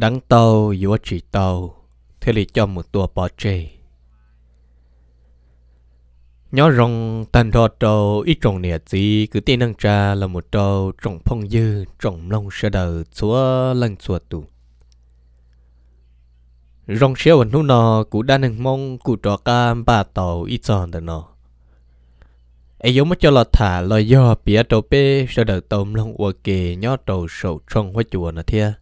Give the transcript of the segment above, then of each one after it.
Đắng tàu dũa chỉ tàu Thế lì cho một tùa bỏ chê Nhó rong tàn thọ trâu ít trồng nịa gì Cứ tin năng cha là một trâu trồng phong dư Trồng lông sơ đờ chúa lăng chúa tù Rong xe ổn hú nọ Cú đa năng mong cú trò cam ba tàu ít giòn tờ nọ Ai giống cho lọt thả lò do bìa trâu bê Sơ đầu tôm lông ok kề tàu sầu trong hoa chùa nọ thia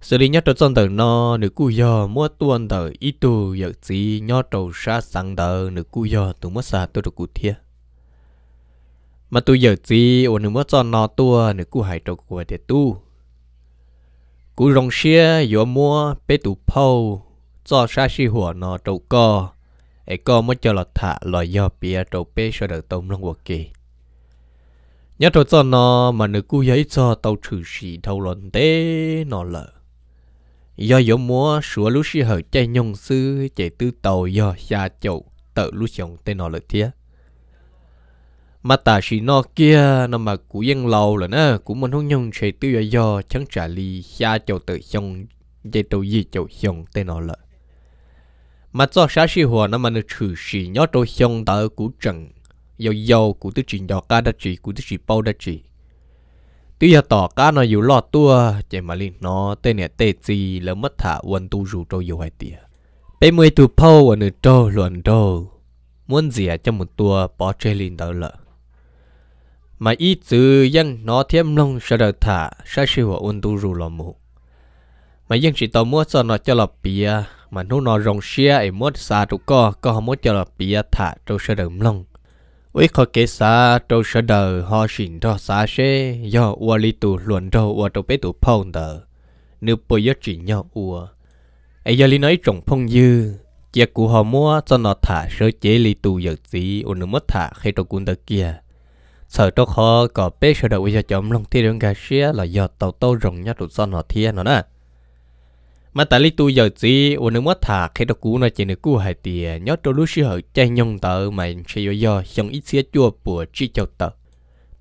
sự đi nhớ trâu son tờ nó nữ cu yo mua tuôn tờ ít tu giờ gì nhớ trâu sa sang tờ nữ cu yo tụ mất sa tôi được cụ thiệt mà tôi giờ gì ổn nữ mất cho nó tua nữ cu hải trâu của thiệt tu cú rong xia yo mua bê tụ phâu cho sa si hỏa nó trâu co ấy co mất cho lọt thả lọt yo bia trâu bê cho đỡ tôm long quốc kỳ nhớ trâu cho nó mà nữ cu giấy cho tàu trừ xì thâu lòn té nó lợ do dỗ múa sủa lúc xí hở chạy nhông sư chạy tư tàu do xa chậu tự lúc chồng tên nó lợi thiết mà ta chỉ nó kia nó mà cú dân lâu là nè cú mình không nhung chạy tư do do chẳng trả lý xa chậu tự chồng chạy tàu gì chậu chồng tên nó lợi mà cho xã sĩ hòa nó mà nó trừ sĩ nhớ tàu chồng tự cú trần dầu dầu cú tư chỉ nhỏ ca đã chỉ cú tư chỉ bao đã chỉ tuy giờ tỏ cá nó dù lọt tua chạy mà linh nó tên này tê gì lỡ mất thả quân tu rủ trâu dù hai tìa bé mươi tu pâu ở nửa trâu luận trâu muốn gì à cho một tua bỏ chơi linh đó lợ mà ít từ dân nó thêm lông sẽ đợi thả sẽ siêu ở quân tu rủ lò mù mà dân chỉ tao mua cho nó cho lọt bia mà nó nó rồng xia ấy muốn xa tụ co co không muốn cho lọt bia thả trâu sẽ đợi lông với khó kế xa trâu sở đờ họ xin cho xa xe do ua li tù luận trâu ua trâu bế tù phong đờ nếu bây giờ chỉ nhau ua ấy giờ li nói trồng phong dư chia cụ họ mua cho nó thả sơ chế li tù giật gì ua nó mất thả khi trâu cung đờ kia sợ trâu khó có bế sở đờ ua cho chấm lòng thi đường gà xe là do tàu tàu rồng nhá tụ cho nó thiên nó nè mà tại lý tôi giờ chỉ ôn nước mất thà khi đó cú nói chỉ được cú hay thì nhớ trâu lúc xưa ở chạy nhông tờ mà sẽ do do xong ít xía chua bùa chi cho tờ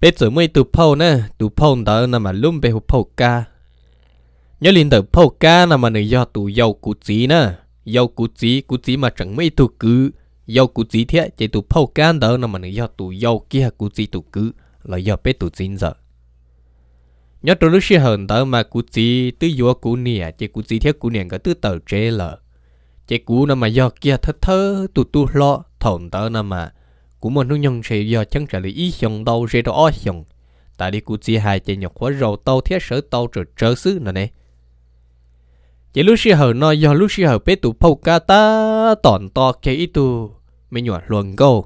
bây giờ mới tụ phâu nè tụ phâu tờ nằm mà luôn về hụt phâu ca nhớ liên tờ phâu ca nằm mà nữ do tụ dầu cú chỉ nè dầu cú chỉ cú chỉ mà chẳng mấy tụ cứ dầu cú chỉ thế chỉ tụ phâu ca tờ nằm mà nữ do tụ dầu kia cú chỉ tụ cứ là do bây tụ chính giờ nhớ trong lúc xưa hờn tớ mà cụ chỉ tứ vua cụ nè chỉ cụ chỉ thiết cụ nè cái tứ tờ chế lờ chỉ cụ nó mà do kia thơ thơ tụ tụ lo thồn tớ nó mà cụ muốn nuôi nhung sẽ do chẳng trả lời ý xong đâu rồi đó ó tại đi cụ chỉ hai chỉ nhọc quá rầu tàu thiết sở tàu trở trở xứ nè nè chỉ lúc xưa hờn nói do lúc xưa hờn bé tụ phô ca ta tòn to kia ít tụ mình nhọt luồn câu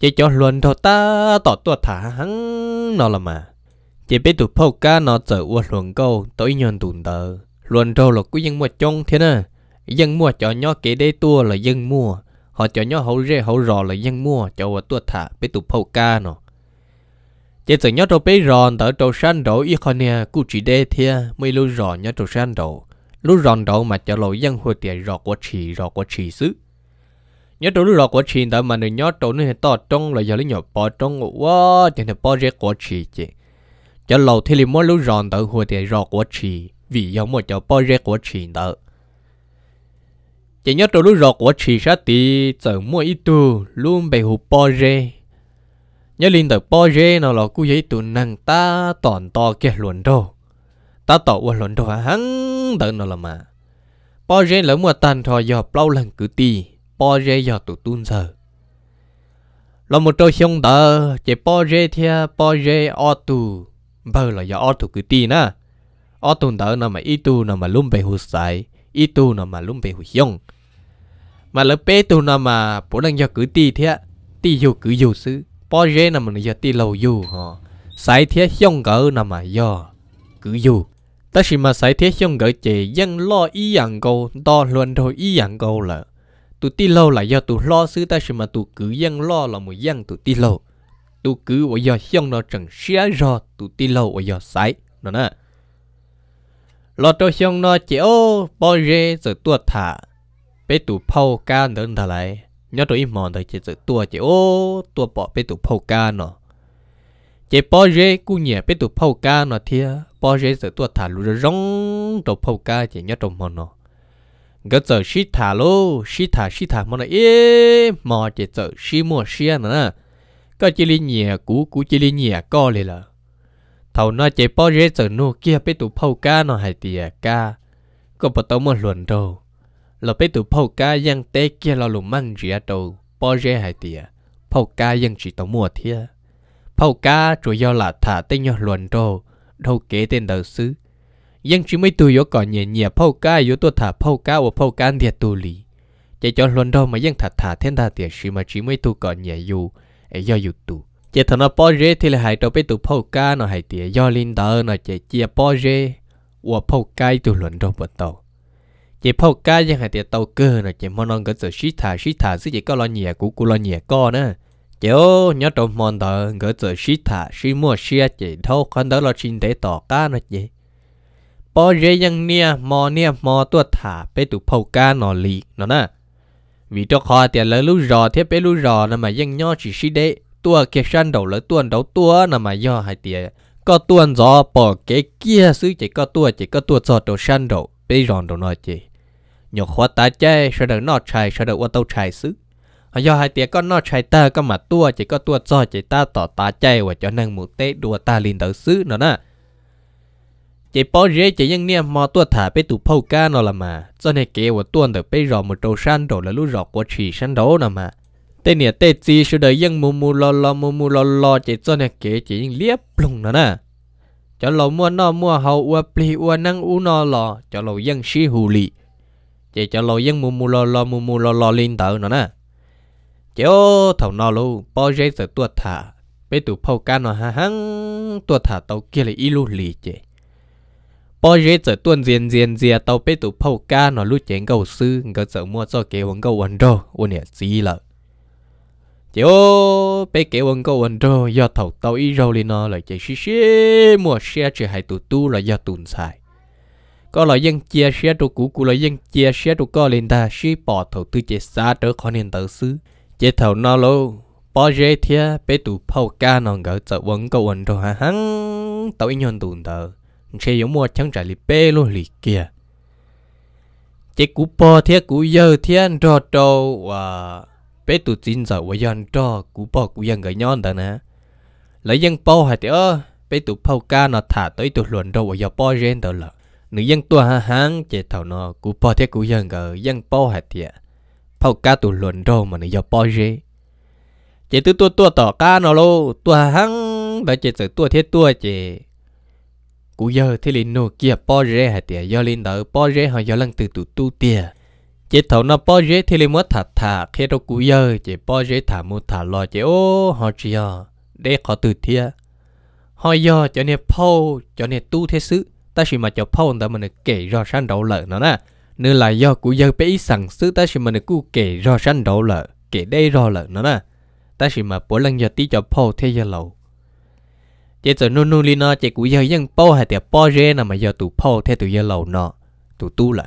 chỉ cho luồn thôi ta tỏ tuột thả hắn nó là mà chỉ biết được phô cá nó trở uất luận câu tới nhon tụn tờ luận trâu là cứ dân mua chung thế nè dân mua cho nhó kế đế tua là dân mua họ cho nhó hậu rê hậu rò là dân mua cho qua tua thả biết được phô cá nó chỉ sợ nhó trâu bế ròn tờ trâu san đổ ít con nè cụ chỉ đế thia mới lưu rò nhó trâu san đổ lưu ròn đổ mà cho lộ dân hồi tiền rò qua chỉ rò qua chỉ xứ nhớ trâu lúc rò qua chị tại mà người nhớ trâu nên to trong là giờ lấy nhỏ bỏ trong quá chẳng thể bỏ ra qua chị chứ cho lâu thì li mua lú ròn tự hùa thì rò của chị vì giống một chỗ bao rẻ của chị tự chỉ nhớ tôi lú rò của chị sát tì tự mua ít tu luôn bị hụt bao rẻ nhớ linh tự bao rẻ nó là cú giấy tụ năng ta toàn to kia luận đồ ta tỏ qua luận đồ hắn tự nó là mà bao rẻ lỡ mua tàn thò giờ bao lần cứ tì bao rẻ giờ tụ tuôn giờ là một trò xong đó chỉ bao rẻ thia bao rẻ o tu bơ là do ô tu cứ tì na ô tu đỡ nó mà ít tu nó mà lùm về hụt sai ít tu nó mà lùm về hụt yong mà lỡ bé tu nó mà bố đang do cứ ti thế tì dù cứ dù xứ bỏ rê nó mà nó do ti lâu dù ho, sai thế yong gỡ nó mà do cứ dù ta chỉ mà sai thế yong gỡ chỉ dân lo ý dạng câu đo luôn thôi ý dạng câu là tu ti lâu là do tu lo xứ ta chỉ mà tu cứ dân lo là một dân tu ti lâu tu cứ ở giờ xong nó chẳng xé rõ tu ti lâu ở giờ sai nó nè lo cho xong nó chỉ ô bao giờ giờ tua thả bé tu phao ca nữa thà lại nhớ tụi mòn thì chỉ giờ tua chỉ ô tua bỏ bé tu phao ca nó chỉ bao giờ cú nhẹ bé tu phao ca nó thia bao giờ giờ tua thả lù rong đầu phao ca chỉ nhớ tụi mòn nó gỡ giờ xí thả lô xí thả xí thả mòn nó ế mò chỉ giờ xí mua xí nữa ก็จิลิเนียกูกูจิลิเนียก็เลยล่ะเท่าน้าเจ็บป้อเรสโนเกียไปตุเผาก้าหน่อหายเตียก้าก็ปตอมหลวนโตเราไปตุเผาก้ายังเตเกียเราหลุมมั่นเรียโตป้อเรหายเตียเผาก้ายังจีตอมัวเทียเผาก้าจุยอหลาถาเตยอหลวนโต đâu kế tên đầu xứ nhưng chỉ mấy tuổi có còn nhẹ nhẹ phâu cá yếu tôi thả phâu cá và phâu cá thiệt tù lì chạy cho luôn đâu mà dân thả thả thiên ta tiệt sĩ mà chỉ mấy tuổi còn nhẹ dù e do yu tu chế thằng thì là hãy đâu biết tụ phô ca nó hãy tỉa do linh tờ nó chế chia bỏ rê phô cai tụ luận đâu bật tàu chế phô cai chẳng hãy tỉa tàu cơ nó chế món non cái xí thả xí thả xí chế có lo nhẹ cũ cũ lo nhẹ co nữa chế ô nhớ trong món tờ cái xí thả xí mua xia chế thâu khăn đó lo xin để tỏ ca nó chế bỏ rê ยัง nia mò nia mò tua thả biết tụ phô ca nó lì nó nè vì cho khó thì lỡ lú rò thế bé lú rò là mà dân nho chỉ xí đế tua kia san đầu lỡ tuần đầu tua là mà do hai tiền có tuần rò bỏ cái kia xứ chỉ có tua chỉ có tua gió đầu san đầu bé ròn đầu nói chỉ nhổ khoa ta chơi sao đầu nọ chạy sao đầu ô tô chạy xứ do hai tiền có nọ chạy ta có mà tua chỉ có tua gió chỉ ta tỏ ta chơi và cho nên một tết đua ta liền đầu xứ nữa nè chị bỏ rễ chỉ những niệm mà tua thả bé tụ phâu ca nó là mà cho nên kia của tuôn được bé rò một trâu san rồi là lũ rọ của chỉ san đó là mà tên nè tê chi sự đời dân mù mù lo lo mù mù lo lo chỉ cho nên kia chị những liếp lùng nó nè cho lầu mua nó mua hậu ua bì ua năng u nó lò cho lầu dân si hù lì chị cho lầu dân mù mù lo lo mù mù lo lo liên tờ nó nè chỉ ô thầu nó luôn bỏ rễ sự tua thả bé tụ phâu ca nó hăng tua thả tàu kia là ilu lì chị bỏ giờ giờ tuần diện diện gì tàu bé tụ phâu ca nó lúc chén cầu sư ngỡ trở mua cho kế vấn cầu vấn đồ ôn nhẹ gì là chiều bé kế vấn cầu vấn đồ do thầu tàu ý râu lên nó là chạy xí xí mua xe chỉ hai tụ tu là do tụn xài có là dân chia xe tụ cũ cũ là dân chia xe tụ co lên ta xí bỏ thầu tư chế xa trở khó nên tàu sư chế thầu nó lâu bỏ giờ thia bé tụ phâu ca nó ngỡ giờ vấn cầu vấn đồ hả hắn tàu ý nhon tụn tờ xe giống mua chẳng trả lì bê luôn lì kìa chế cú bò thiết cú dơ anh trò trò và bé tụt chín giờ và dân trò cú bò cú dân gửi nhon đó nè lấy dân bò hay thì ơ bé tụt phao ca nó thả tới tụt luận đâu và giờ bò rên đó là nữ dân tua hà hán chế thảo nó cú bò thiết cú dân gửi dân bò hay thì phao ca tụt luận đâu mà nữ giờ bò rên. chế tụt tua tua tỏ ca nó lô tua hán và chế tụt tua thế tua chế cú giờ thì lên nô kia po rê hả tiệt giờ lên đỡ po rê họ giờ lần từ từ tu tiệt chế thấu nó po rê thì lên mất thả thả khi đó cú giờ chế po rê thả mua thả lo chế ô họ chia để khó từ tiệt họ giờ cho nên po cho nên tu thế sự ta chỉ mà cho po người mình kể rõ sang đầu lợn nó nè nên là do cú giờ bé sẵn sự ta chỉ mình cú kể rõ sang đầu lợn kể đây rõ lợn nó nè ta chỉ mà bố lần giờ tí cho po thế giờ lâu chế giờ nô nô li nó chế cú po hay tiệp po rê nè mà giờ tụ po theo tụ giờ lâu nọ tụ tu là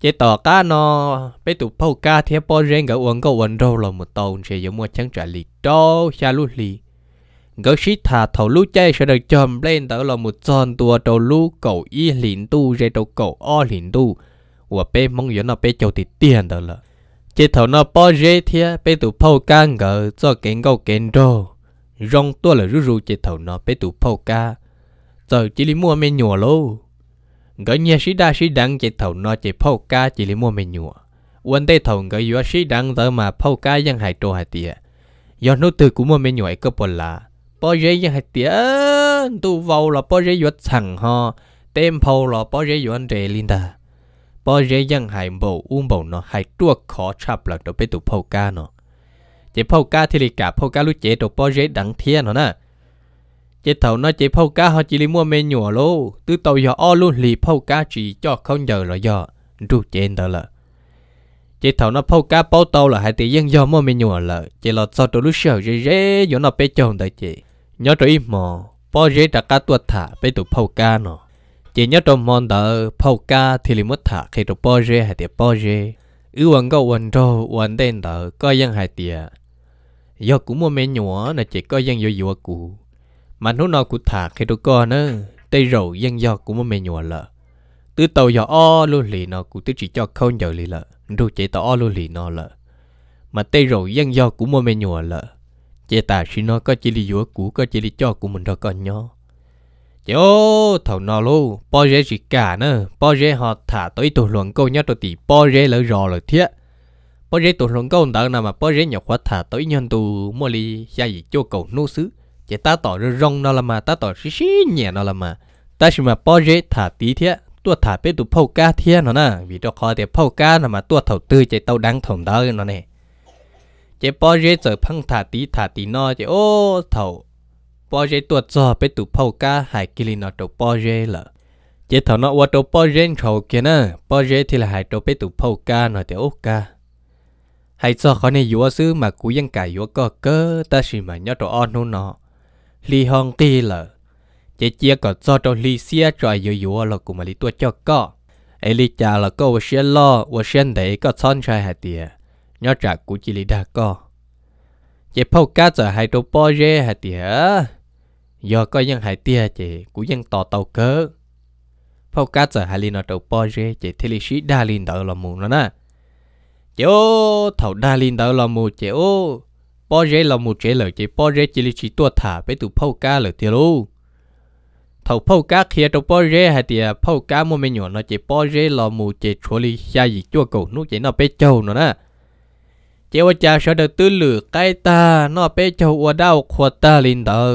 chế tỏ cá nó bây tụ po cá theo po rê gỡ uống gỡ uống đâu là một tàu sẽ giống một chẳng trả lì đâu xa lú lì gỡ xí thà thầu lú chay sẽ được chồm lên tớ là một tròn tua đầu lú cầu y lìn tu rê đầu cầu o lìn tu và bây mong giờ nó bây châu thì tiền tớ là chế thầu nó po rê theo bây tụ po cá gỡ cho kén gâu kén đâu rong tua là rú rú chế thầu nó bé tụ phô ca giờ chỉ lý mua mê nhùa lô gỡ nhà sĩ đa sĩ đăng chế thầu nó chế phô ca chỉ lý mua mê nhùa quân tây thầu gỡ yếu sĩ đăng giờ mà phô ca dân hài trô hài tía do nô từ cũng mua mê nhùa cơ bồn là bò dây dân hải tía tu vào là bò dây yuất thẳng ho tem phô là bò bỏ dây yuất rề linda bò dây dân hài bầu uông bầu nó hài trua khó chập là đồ bé tụ phô ca nó chỉ phô thì lì cả phô ca lúc chế đồ bó rễ hả nè chế thầu nó chế phô họ chỉ lì mua mê nhùa lô tàu giờ o luôn lì phô chỉ cho không giờ là giờ ru chế đó là chế thầu nó phô ca tàu là hai tỷ giờ mua mê nhùa là lọt sau tôi lúc sợ rễ rễ nó bé chồng đó chế nhớ rồi mò bó rễ đã cá thả bé tụ phô ca nó nhớ trong mòn đỡ phô thì lì mất thả khi tụ bó hai tỷ bó rễ ư câu quần trâu quần đen đỡ coi dân hai tỷ do cũng mua mẹ nhỏ là chỉ có dân do dọ cụ mà nó nó cụ thả khi đồ con nữa tay rầu dân do cũng mua mẹ nhỏ lợ từ tàu dọ o lô lì nó cụ tứ chỉ cho không giờ lì lợ đồ chạy tàu o lô lì nó lợ mà tay rầu dân do cũng mua mẹ nhỏ lợ chạy ta chỉ nó có chỉ lì dọ cụ có chỉ lì cho của mình đó con nhỏ chứ ô thầu nó lô bao giờ gì cả nữa bao giờ họ thả tới tổ luận câu nhớ tổ tỷ bao giờ lỡ rò lỡ thiệt bó rễ tụi rồng câu đỡ nào mà bó rễ nhỏ quá thả tới nhân tù mua ly gia gì cho cầu nô xứ chỉ ta tỏ rồi rong nó là mà ta tỏ xí xí nhẹ nó là mà ta chỉ mà bó rễ thả tí thế tua thà biết tụ phâu ca thế nó nè vì cho khó thì phâu ca, là mà tua thầu tư chạy tàu đang thồng đỡ nó nè chỉ bó rễ giờ phăng thà tí thà tí nó chỉ ô thầu bó rễ tua cho biết tụ phâu cá hải kili nó tụ bó rễ lợ chỉ thầu nó qua tụ bó rễ thầu kia nè bó rễ thì là hại tụ biết tụ phâu ca nó thì ô cá hay cho khó này yếu sư mà cú dân cả yếu có cơ ta chỉ mà nhớ đồ on nó li hong ti lờ chế chia có cho đồ li xia cho yếu yếu là cú mà li tua cho có ai li cha là có vô xe lo vô xe để có son chai hạt tiền nhớ trả cú chỉ li đa có chế phao cá giờ hay đồ bò rê hạt tiền giờ có dân hạt tiền chế cú dân tò tàu cơ phao cá giờ hay li nó đồ bò rê chế thế li sĩ đa li đỡ là mù nó nè chỗ thầu đa linh đó là một chỗ bao giờ là một chế lợi chế bao giờ chỉ là chỉ tua thả với tụ phâu cá lợi tiêu luôn thầu phâu cá kia trong bao giờ hay thì à, phâu cá mua mấy nhỏ nó chế bao giờ là một chế chỗ lý xa gì chua cầu nút chế nó bé châu nữa nè chế ở à, cha sợ được tư lửa cái ta nó bé châu ở đâu khoa ta linh đó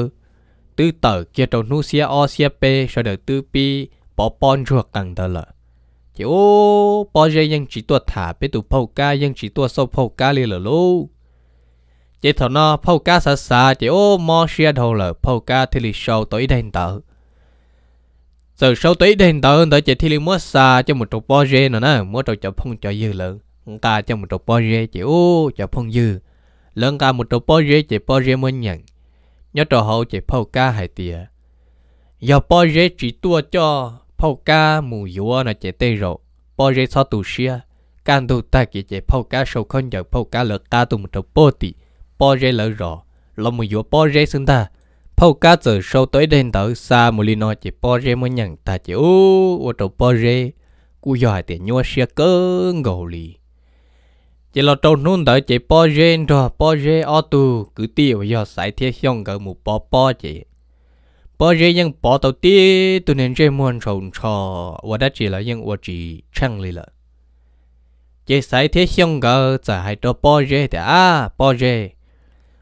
tư tờ kia trong nút xia o xia p sợ được tư pi bỏ bon ruột càng đó lợi chỉ kiểu bao chỉ tua thả biết tụ phâu chỉ tua sâu phâu cá liền lỡ chỉ thằng nó phâu cá xa xa chỉ ô mò xe đầu lợ phâu cá thì lì sâu tới đen tờ từ sâu tới đen tờ hơn tới chỉ thì lì mua xa cho một trục bao giờ nữa nè mua trục cho phong cho dư lợn, ta cho một trục bao giờ chỉ ô cho phong dư lớn ca một trục bao giờ chỉ bao giờ muốn nhận nhớ trò hậu chỉ phâu cá hai tìa giờ bao giờ chỉ tua cho phô ca mù yếu nó chế tê rộ bò rê so tù xia can tu ta kì chế phô ca sâu con giờ phô ca lỡ ca tù một trâu bò tì bò rê lỡ rọ lỡ mù yếu bò rê xưng ta phô ca giờ sâu tới đền tớ xa mù li nó chế bò rê mới nhận ta chế ú, ô trâu bò rê cú giỏi tiền nhua xia cơ ngầu lì chỉ là trâu nôn tới chỉ bỏ rê rồi bỏ rê o tù cứ tiêu giờ sải thiết xong gần một bò bỏ chỉ bỏ rơi nhưng bỏ tàu tía tụi nên chơi muôn trồng trò và đã chỉ là những và chỉ chẳng lì lợ chỉ sai thế không ngờ giờ hai đồ bỏ rơi thì à bỏ rơi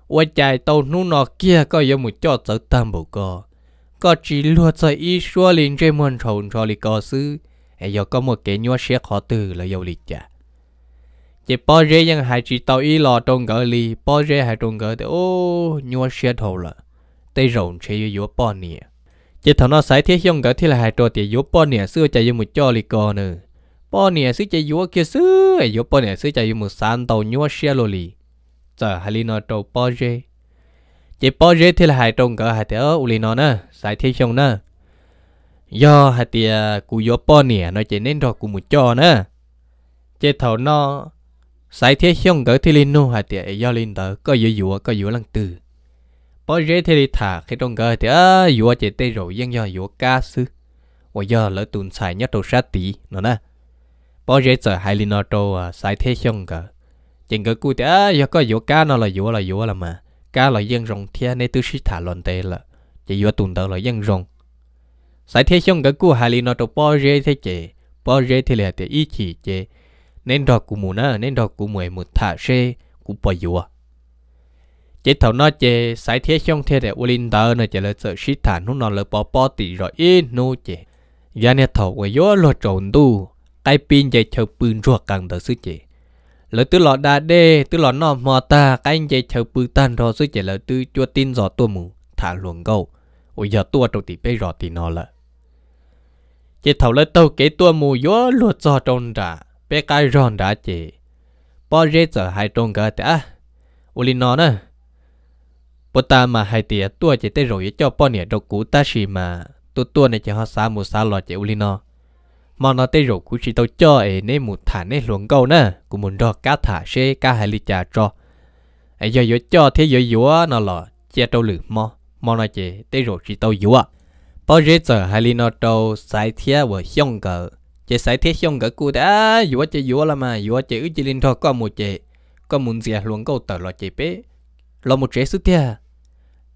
và chạy tàu nu nọ kia có giống một chỗ tớ tâm bộ co có chỉ lúa cho ý xua liền chơi muôn trồng trò lì có sư ấy giờ có một cái nhua xe khó từ là dầu lì chả chỉ bỏ rơi nhưng hai chỉ tàu ý lò trong gỡ lì bỏ rơi hai trong gỡ thì ô nhua xe thầu lợ tây rộng chế yếu yếu bò nè chỉ thảo nó sai thiết hiông cái thì là hai trò tiền yếu bò nè xưa chạy yếu một cho lì cò nữa bò nè xưa chạy yếu kia xưa yếu bò nè xưa chạy yếu một sàn tàu nhua xe lô lì giờ hai lì nó trâu bò dê chỉ bò dê thì là hai trông cái hai thế ở uli nó nè sai thiết hiông nè do hai tia cú yếu bò nè nó chỉ nên trò cú một cho nà. chỉ thảo nó sai thiết hiông cái thì linh nô hai tia yếu linh tớ có yếu yếu có yếu lăng tử bỏ rễ thì thả khi trong gờ thì á vừa chỉ tê rồi dân do vừa ca sư và giờ lỡ tuần xài nhất đầu sát tí nó nè bỏ rễ giờ hai linh nó trâu xài thế xong gờ chừng gờ cú thì á giờ có vừa ca nó là vừa là vừa là mà ca là dân rồng thiên nên tư sĩ thả lon tê là chỉ vừa tuần đầu là dân rồng xài thế xong gờ cú hai linh nó trâu bỏ rễ thế chị bỏ rễ thì là thì ý chỉ chị nên đọc của mù nè nên đọc của mù một thả xe của bỏ vừa chế thầu nó chế sai thế xong thế để ulin tờ nó chế là sợ shit thản nó nó là bỏ bỏ tỷ rồi in nó chế giờ nè thầu của gió lo trộn tu cái pin chế chờ pin ruột càng tờ sư chế lỡ tư lọ đa đê tư lọ nó mò ta cái anh chế chờ pin tan rồi sư chế lỡ tư chua tin giò tua mù thả luồng câu ôi giờ tua trâu tỷ bây rọ tỷ nó là chế thầu lỡ tàu kế tua mù gió lo giò trộn ra bây cái ròn đã chế bỏ rết giờ hai trộn gà ta ulin nó nữa bố ta mà hai tía tua chỉ tới rồi cho bọn nè đồ cũ ta xì mà tu tua này chỉ họ xá mù xá lò chỉ uli nó mà nó tới rồi cũng chỉ tao cho ấy nên mù thả nên luồng câu nè cũng muốn đo cá thả xe cá hai ly trà cho ấy giờ giờ cho thế giờ giờ nó lò chia tao lử mò mò nó chỉ tới rồi chỉ tao dúa bao giờ giờ hai ly nó tao sai thiệt và hiong cỡ chỉ sai thiệt hiong cỡ cụ đã dúa chỉ dúa là mà dúa chỉ ước chỉ linh thọ có một chỉ có muốn gì luồng câu tờ lò chỉ bé lò một chế sức thiệt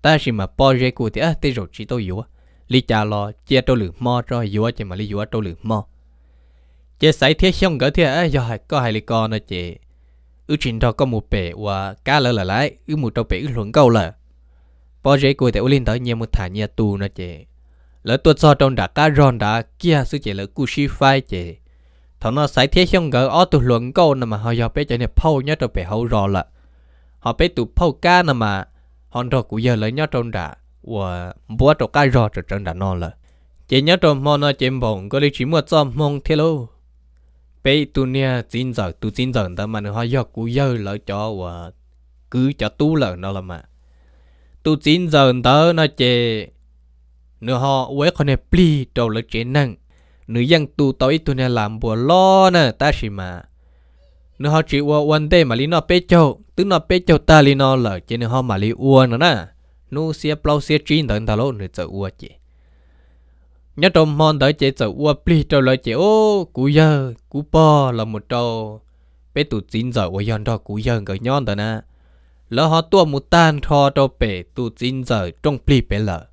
ta chỉ mà bỏ rễ cụ thì à tê rồi chỉ tôi yếu lý cha lo chia tôi lử mò cho yếu chỉ mà lý yếu tôi lử mò chế sấy thiết xong gỡ thiết à giờ có hai lý con nữa chị. Ưu trình đó có một bể và cá lỡ là lại ư một trâu bể ư luận câu là bỏ rễ cụ thì linh tới nhiều một thả nhà tù nữa chị. lỡ tuột so trong đã cá ròn đã kia sư chị lỡ cú si phai chị. thằng nó sấy thiết xong gỡ ó tu luận câu nè mà họ giờ bé chơi này phâu nhớ trâu bể hậu rò là họ bé tụ phâu cá nè mà hòn rồi cũng giờ lấy nhớ trong đã và búa trâu cái rồi trở trong đã non là chỉ nhớ trong mòn nó chém bổng có lý chỉ mua cho mong thế lô bây tu nia tin giờ tu tin giờ ta mà nó hơi giờ cũng giờ lấy cho và cứ cho tu lợ nó là mà tu tin giờ ta nó chè nửa họ quế con này pli trâu lấy chế năng nửa dân tu tối tu này làm bùa lo nè ta chỉ mà nửa họ chỉ qua one day mà lý nó bé châu tức nó bé cho ta li nó là chỉ nên họ mà li ua nữa nè nu xia plau xia chín tận ta lỗ người chợ ua chị nhớ trong mòn tới chị chợ ua pli cho lời chị ô cú giờ cú po là một trâu bé tụ chín giờ ua yon đó cú giờ người nhon tới nè lỡ họ tua một tan thò cho bé tụ chín giờ trong pli bé lở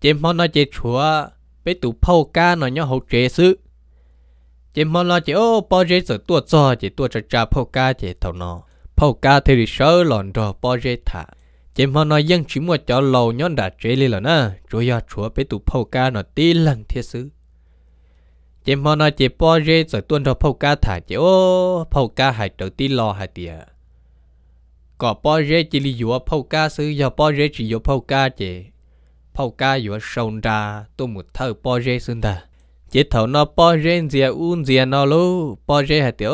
chị mòn nói chị chúa bé tụ phâu ca nó nhớ hậu chế sự chị mòn nói chị ô po chế sự tua cho chị tua cho cha phâu ca chị thầu nó phao ca thì sơ lòn rò po dê thả chỉ mà nói dân chỉ mua cho lầu nhón đã chế li là na rồi ya chúa bé tụ phao ca nó tí lần thiết sự chỉ mà nói chỉ po dê rồi tuân rò phao ca thả chỉ ô phao ca hại trở tí lò hại tiệt có po dê chỉ li dùa phao ca sư giờ po dê chỉ dùa phao ca chỉ phao ca dùa sông ra tôi một thơ po dê xưng ta chỉ thầu nó po dê gì un gì nó lu po dê hại tiệt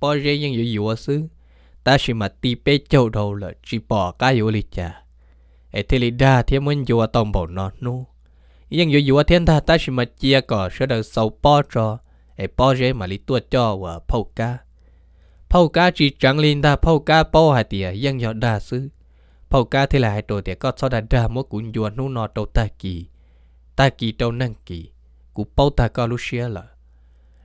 po dê nhưng dùa dùa sư ta chỉ mà tì bê châu đầu là chỉ bỏ cái yếu lý cha ấy e thề lý đa thì muốn dùa tông bộ nó nu nhưng dùa dùa thiên tha ta chỉ mà chia cỏ sẽ được sầu bỏ cho ấy bỏ dễ mà lý tua cho và phâu cá phâu cá chỉ chẳng linh ta phâu cá bỏ hai tìa nhưng dọ đa sư phâu cá thì là hai đồ tìa có sau đa đa mỗi cũng dùa nu nọ đầu ta kỳ ta kỳ đầu năng kỳ cú bao ta có lúc xưa là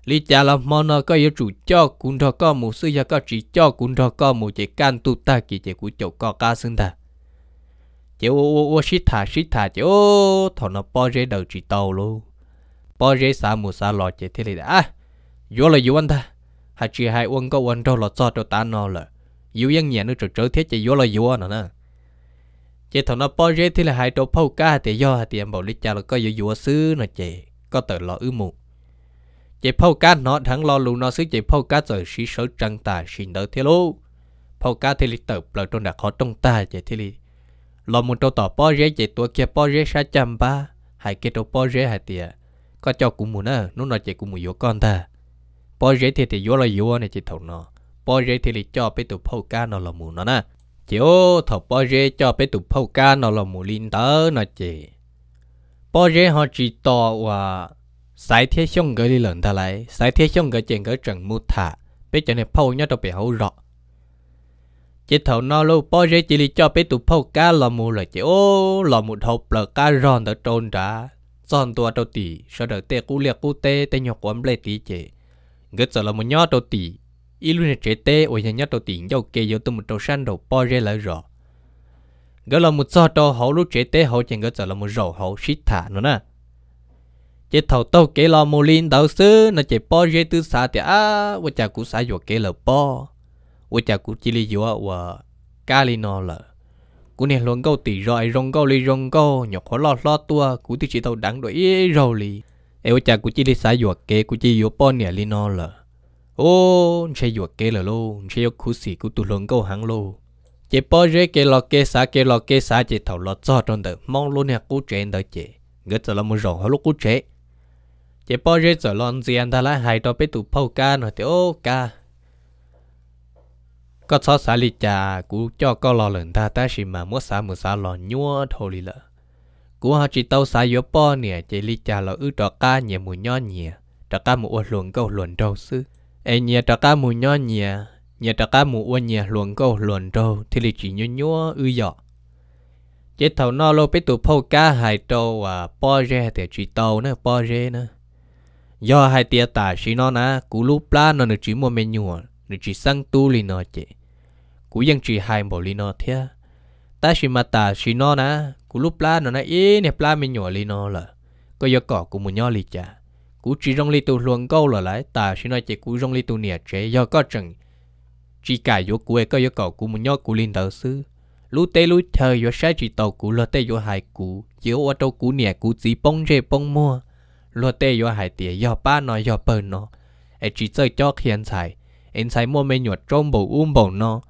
lý cha là món nó có yếu chủ cho cũng đó có một sự gia có chỉ cho cũng đó có một chế can tu ta kỳ chế của chỗ có ca sinh ta chế ô ô ô xít thả xít thả chế ô thọ nó bỏ rễ đầu chỉ tàu luôn bỏ rễ xả một xả lọt chế thế này đã à, vô là vô anh ta hai chị hai uống có uống đâu lọt cho cho ta nó là vô yên nhẹ nó trở trở thế chế vô là vô nữa nè chế thọ nó bỏ rễ thế là hai chỗ phâu ca thì do thì em bảo lý cha là có vô vô xứ nó chế có tự lo ư mù chỉ phô cá nó thắng lo lù nó xứ chỉ phô cá rồi sĩ sở trăng tà xin đỡ thế lô phô cá thì lì tập lời trong đặc họ trong ta chỉ thế lì lo muốn trâu tỏ bó rễ chỉ tua kia bó rễ sa chăm ba hai kia trâu bó rễ hai tiệt có cho cũng muốn à nó nói chỉ cũng muốn vô con ta bó rễ thì thì vô là vô này chỉ thầu nó bó rễ thì lì cho bé tụ phô cá nó là muốn nó nè chỉ ô thầu bó rễ cho bé tụ phô cá nó là muốn linh tớ nó chỉ bó rễ họ chỉ tỏ và sai thế xong gửi đi lợn ta lại sai thế xong gửi chuyện gửi trần mu thả bé cho này phâu nhau cho bé hậu rõ chỉ thầu nó lâu bao giờ chỉ đi cho bé tụ phâu cá lò mù là chỉ ô lò mù hộp là cá ròn đã trôn ra tròn tua đầu tỉ sau đó tê cú liệt cú tê tê nhọc quắm lệ tí chế gửi sợ là một nhau đầu tỉ ý luôn là chế tê ôi nhau nhó đầu tỉ dâu kê dâu tụ một đầu san đầu bao giờ lại rõ gửi là một sao đầu hậu lúc chế tê hậu chỉ gửi sợ là một rổ hậu shit thả nữa nè chế thầu tàu kế lo mô linh đầu sư nó chế bò dê tư xa thì à, vợ chả cú xa dùa kế lò bò vợ chả cú chỉ li dùa vợ cá li nó lờ cú này luôn câu tỷ rồi rong câu li rong câu nhọc khó lo lo tua cú thì chỉ tàu đắng đổi rồi li em vợ chả cú chỉ li xa dùa kế cú chỉ dùa bò nè li nó lờ ô xe dùa kế lờ lô xe dùa cú xì cú tụ luôn câu hàng lô chế bò dê kế lò kế xa kế lò kế xa chế thầu lo cho trong tờ, mong luôn nè cú chuyện đời chế ngất giờ là một rồng hết lúc cú chế chỉ bao giờ rồi lon gì anh ta lại hay đó bị tụ phao ca nói thì ô ca có sao xả lì trà cú cho có lò lần ta ta xì mà muốn xả muốn xả lò nhua thôi lì lợ cú họ chỉ tàu xả yếu bao nè chỉ lì trà lò ư trò ca nhẹ mù nho nhẹ trò ca mù uất luồn câu luồn đâu sư ê nhẹ trò ca mù nho nhẹ nhẹ trò ca mù uất nhẹ luồn câu luồn đâu thì lì chỉ nhua nhua ư dọ chỉ thầu nó lô bị tụ phao ca hại trâu à bao giờ thì chỉ tàu nữa bao giờ nữa do hai tia ta sĩ nó na cú lúc pla nó nó chỉ mua mẹ nhùa à, nó chỉ sang tu li nó chế cú dân chỉ hai bộ li nó thế ta sĩ mà ta sĩ nó na cú lúc pla nó na ý nè pla mẹ nhùa à li nó là có do cỏ cú muốn nhó li cha cú chỉ rong li tu luồng câu là lại ta sĩ nó chế cú rong li tu nè chế do có chừng chỉ cả vô cú ấy có do cỏ cú muốn nhó cú li đầu sư lú tê lú thời vô sai chỉ tàu cú lo tê vô hai cú chiếu ô tô cú nè cú chỉ bông chế bông mua lúa tê yo hải tía yo ba nó yo bờ nó e chỉ chơi cho hiện tại em sai mua mấy nhuột trong bộ um bộ nó